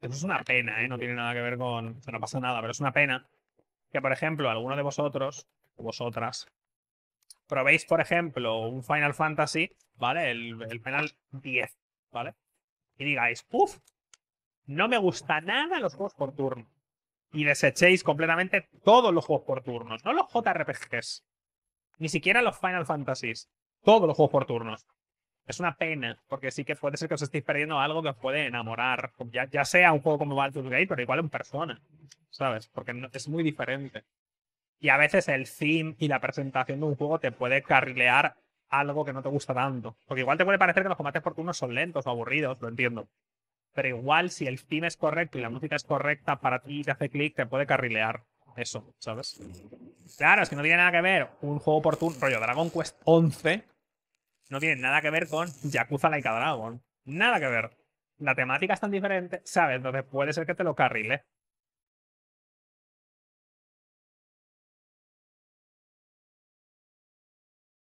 Eso es una pena, ¿eh? no tiene nada que ver con. no pasa nada, pero es una pena que, por ejemplo, alguno de vosotros, vosotras, probéis, por ejemplo, un Final Fantasy, ¿vale? El, penal Final 10, ¿vale? Y digáis, uff, no me gusta nada los juegos por turno. Y desechéis completamente todos los juegos por turnos, no los JRPGs, ni siquiera los Final Fantasies, todos los juegos por turnos es una pena, porque sí que puede ser que os estéis perdiendo algo que os puede enamorar, ya, ya sea un juego como Baldur's Gate, pero igual en persona, ¿sabes? Porque no, es muy diferente. Y a veces el theme y la presentación de un juego te puede carrilear algo que no te gusta tanto. Porque igual te puede parecer que los combates por turnos son lentos o aburridos, lo entiendo. Pero igual si el theme es correcto y la música es correcta para ti y te hace clic, te puede carrilear eso, ¿sabes? Claro, es que no tiene nada que ver un juego por turno, rollo Dragon Quest 11 no tiene nada que ver con Yakuza y Dragon. Nada que ver. La temática es tan diferente, ¿sabes? Entonces puede ser que te lo carrile.